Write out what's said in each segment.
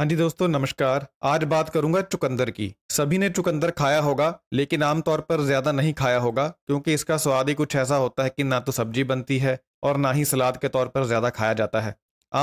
हाँ जी दोस्तों नमस्कार आज बात करूंगा चुकंदर की सभी ने चुकंदर खाया होगा लेकिन आमतौर पर ज़्यादा नहीं खाया होगा क्योंकि इसका स्वाद ही कुछ ऐसा होता है कि ना तो सब्जी बनती है और ना ही सलाद के तौर पर ज़्यादा खाया जाता है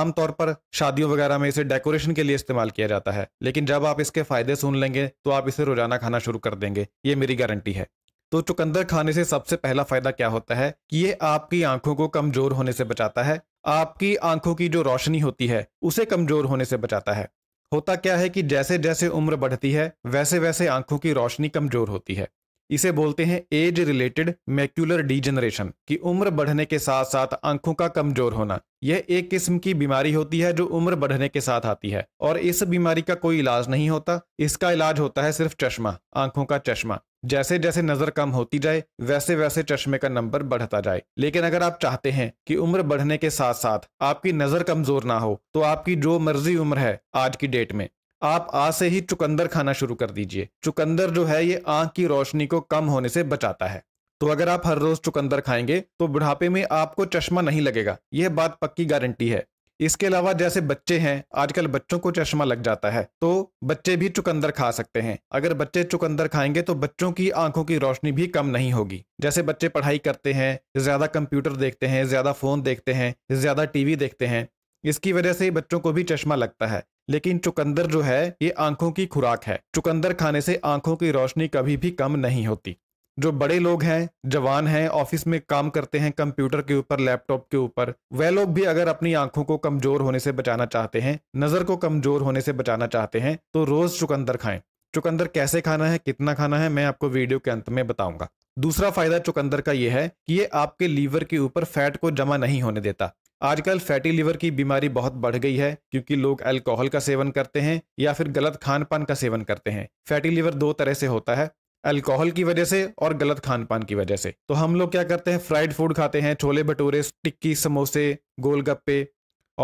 आमतौर पर शादियों वगैरह में इसे डेकोरेशन के लिए इस्तेमाल किया जाता है लेकिन जब आप इसके फ़ायदे सुन लेंगे तो आप इसे रोज़ाना खाना शुरू कर देंगे ये मेरी गारंटी है तो चुकंदर खाने से सबसे पहला फ़ायदा क्या होता है कि ये आपकी आंखों को कमज़ोर होने से बचाता है आपकी आंखों की जो रोशनी होती है उसे कमज़ोर होने से बचाता है होता क्या है कि जैसे जैसे उम्र बढ़ती है वैसे वैसे आंखों की रोशनी कमजोर होती है इसे बोलते हैं एज रिलेटेड मैक्यूलर डिजेनरेशन कि उम्र बढ़ने के साथ साथ आंखों का कमजोर होना यह एक किस्म की बीमारी होती है जो उम्र बढ़ने के साथ आती है और इस बीमारी का कोई इलाज नहीं होता इसका इलाज होता है सिर्फ चश्मा आंखों का चश्मा जैसे जैसे नजर कम होती जाए वैसे वैसे चश्मे का नंबर बढ़ता जाए लेकिन अगर आप चाहते हैं कि उम्र बढ़ने के साथ साथ आपकी नजर कमजोर ना हो तो आपकी जो मर्जी उम्र है आज की डेट में आप आ से ही चुकंदर खाना शुरू कर दीजिए चुकंदर जो है ये आंख की रोशनी को कम होने से बचाता है तो अगर आप हर रोज चुकंदर खाएंगे तो बुढ़ापे में आपको चश्मा नहीं लगेगा यह बात पक्की गारंटी है इसके अलावा जैसे बच्चे हैं आजकल बच्चों को चश्मा लग जाता है तो बच्चे भी चुकंदर खा सकते हैं अगर बच्चे चुकंदर खाएंगे तो बच्चों की आंखों की रोशनी भी कम नहीं होगी जैसे बच्चे पढ़ाई करते हैं ज्यादा कंप्यूटर देखते हैं ज्यादा फोन देखते हैं ज्यादा टीवी देखते हैं इसकी वजह से बच्चों को भी चश्मा लगता है लेकिन चुकंदर जो है ये आंखों की खुराक है चुकंदर खाने से आंखों की रोशनी कभी भी कम नहीं होती जो बड़े लोग हैं जवान हैं ऑफिस में काम करते हैं कंप्यूटर के ऊपर लैपटॉप के ऊपर वह लोग भी अगर अपनी आंखों को कमजोर होने से बचाना चाहते हैं नजर को कमजोर होने से बचाना चाहते हैं तो रोज चुकंदर खाएं चुकंदर कैसे खाना है कितना खाना है मैं आपको वीडियो के अंत में बताऊंगा दूसरा फायदा चुकंदर का यह है कि ये आपके लीवर के ऊपर फैट को जमा नहीं होने देता आजकल फैटी लिवर की बीमारी बहुत बढ़ गई है क्योंकि लोग अल्कोहल का सेवन करते हैं या फिर गलत खान पान का सेवन करते हैं फैटी लिवर दो तरह से होता है अल्कोहल की वजह से और गलत खान पान की वजह से तो हम लोग क्या करते हैं फ्राइड फूड खाते हैं छोले भटूरे टिक्की समोसे गोलगप्पे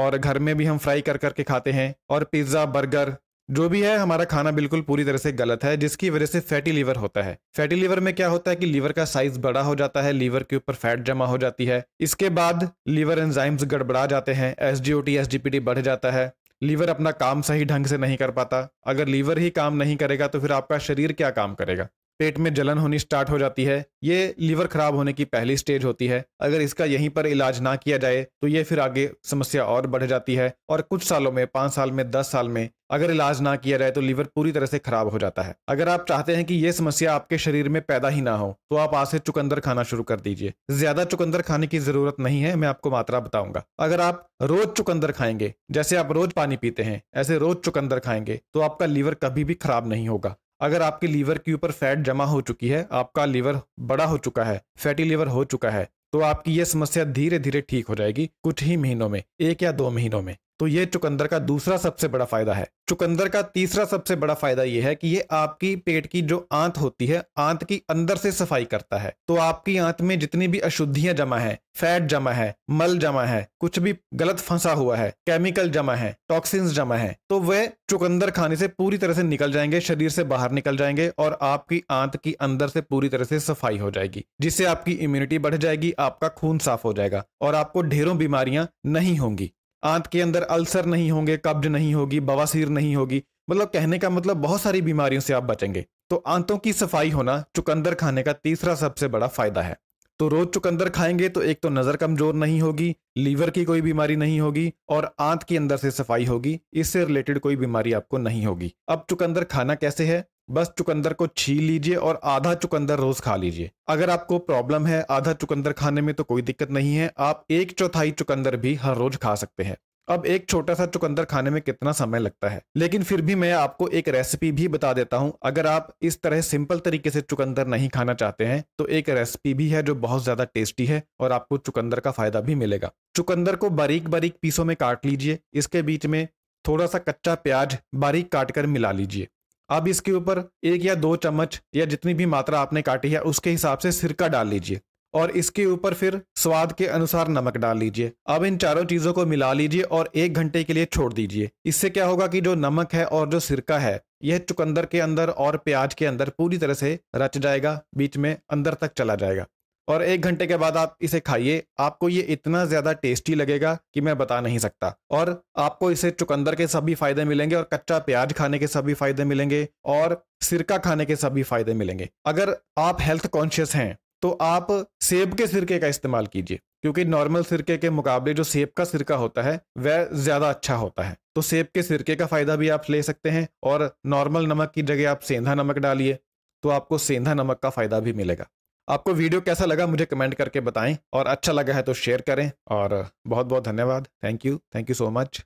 और घर में भी हम फ्राई कर करके खाते हैं और पिज्ज़ा बर्गर जो भी है हमारा खाना बिल्कुल पूरी तरह से गलत है जिसकी वजह से फैटी लीवर होता है फैटी लीवर में क्या होता है कि लीवर का साइज बड़ा हो जाता है लीवर के ऊपर फैट जमा हो जाती है इसके बाद लीवर एंजाइम्स गड़बड़ा जाते हैं एस डी बढ़ जाता है लीवर अपना काम सही ढंग से नहीं कर पाता अगर लीवर ही काम नहीं करेगा तो फिर आपका शरीर क्या काम करेगा पेट में जलन होनी स्टार्ट हो जाती है ये लीवर खराब होने की पहली स्टेज होती है अगर इसका यहीं पर इलाज ना किया जाए तो ये फिर आगे समस्या और बढ़ जाती है और कुछ सालों में पाँच साल में दस साल में अगर इलाज ना किया जाए तो लीवर पूरी तरह से खराब हो जाता है अगर आप चाहते हैं कि ये समस्या आपके शरीर में पैदा ही ना हो तो आप आज से चुकंदर खाना शुरू कर दीजिए ज्यादा चुकंदर खाने की जरूरत नहीं है मैं आपको मात्रा बताऊंगा अगर आप रोज चुकंदर खाएंगे जैसे आप रोज पानी पीते हैं ऐसे रोज चुकंदर खाएंगे तो आपका लीवर कभी भी खराब नहीं होगा अगर आपके लीवर के ऊपर फैट जमा हो चुकी है आपका लीवर बड़ा हो चुका है फैटी लीवर हो चुका है तो आपकी यह समस्या धीरे धीरे ठीक हो जाएगी कुछ ही महीनों में एक या दो महीनों में तो ये चुकंदर का दूसरा सबसे बड़ा फायदा है चुकंदर का तीसरा सबसे बड़ा फायदा यह है कि ये आपकी पेट की जो आंत होती है आंत की अंदर से सफाई करता है तो आपकी आंत में जितनी भी अशुद्धियां जमा है फैट जमा है मल जमा है कुछ भी गलत फंसा हुआ है केमिकल जमा है टॉक्सिन्स जमा है तो वह चुकंदर खाने से पूरी तरह से निकल जाएंगे शरीर से बाहर निकल जाएंगे और आपकी आंत की अंदर से पूरी तरह से सफाई हो जाएगी जिससे आपकी इम्यूनिटी बढ़ जाएगी आपका खून साफ हो जाएगा और आपको ढेरों बीमारियां नहीं होंगी आंत के अंदर अल्सर नहीं होंगे कब्ज नहीं होगी बवासीर नहीं होगी मतलब कहने का मतलब बहुत सारी बीमारियों से आप बचेंगे तो आंतों की सफाई होना चुकंदर खाने का तीसरा सबसे बड़ा फायदा है तो रोज चुकंदर खाएंगे तो एक तो नजर कमजोर नहीं होगी लीवर की कोई बीमारी नहीं होगी और आंत के अंदर से सफाई होगी इससे रिलेटेड कोई बीमारी आपको नहीं होगी अब चुकंदर खाना कैसे है बस चुकंदर को छील लीजिए और आधा चुकंदर रोज खा लीजिए अगर आपको प्रॉब्लम है आधा चुकंदर खाने में तो कोई दिक्कत नहीं है आप एक चौथाई चुकंदर भी हर रोज खा सकते हैं अब एक छोटा सा चुकंदर खाने में कितना समय लगता है लेकिन फिर भी मैं आपको एक रेसिपी भी बता देता हूं अगर आप इस तरह सिंपल तरीके से चुकंदर नहीं खाना चाहते हैं तो एक रेसिपी भी है जो बहुत ज्यादा टेस्टी है और आपको चुकंदर का फायदा भी मिलेगा चुकंदर को बारीक बारीक पीसों में काट लीजिए इसके बीच में थोड़ा सा कच्चा प्याज बारीक काटकर मिला लीजिए अब इसके ऊपर एक या दो चम्मच या जितनी भी मात्रा आपने काटी है उसके हिसाब से सिरका डाल लीजिए और इसके ऊपर फिर स्वाद के अनुसार नमक डाल लीजिए अब इन चारों चीज़ों को मिला लीजिए और एक घंटे के लिए छोड़ दीजिए इससे क्या होगा कि जो नमक है और जो सिरका है यह चुकंदर के अंदर और प्याज के अंदर पूरी तरह से रच जाएगा बीच में अंदर तक चला जाएगा और एक घंटे के बाद आप इसे खाइए आपको ये इतना ज़्यादा टेस्टी लगेगा कि मैं बता नहीं सकता और आपको इसे चुकंदर के सभी फ़ायदे मिलेंगे और कच्चा प्याज खाने के सभी फ़ायदे मिलेंगे और सिरका खाने के सभी फ़ायदे मिलेंगे अगर आप हेल्थ कॉन्शियस हैं तो आप सेब के सिरके का इस्तेमाल कीजिए क्योंकि नॉर्मल सिरके के मुकाबले जो सेब का सिरका होता है वह ज़्यादा अच्छा होता है तो सेब के सिरके का फ़ायदा भी आप ले सकते हैं और नॉर्मल नमक की जगह आप सेंधा नमक डालिए तो आपको सेंधा नमक का फ़ायदा भी मिलेगा आपको वीडियो कैसा लगा मुझे कमेंट करके बताएं और अच्छा लगा है तो शेयर करें और बहुत बहुत धन्यवाद thank you thank you so much